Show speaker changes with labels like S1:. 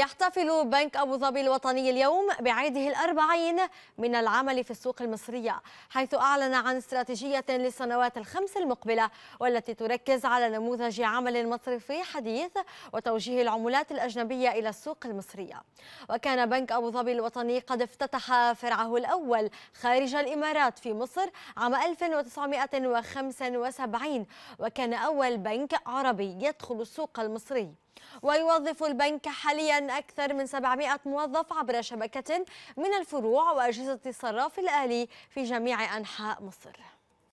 S1: يحتفل بنك أبو ظبي الوطني اليوم بعيده الأربعين من العمل في السوق المصرية حيث أعلن عن استراتيجية للسنوات الخمس المقبلة والتي تركز على نموذج عمل مصرفي حديث وتوجيه العملات الأجنبية إلى السوق المصرية وكان بنك أبو ظبي الوطني قد افتتح فرعه الأول خارج الإمارات في مصر عام 1975 وكان أول بنك عربي يدخل السوق المصري ويوظف البنك حاليا أكثر من 700 موظف عبر شبكة من الفروع وأجهزة الصراف الآلي في جميع أنحاء مصر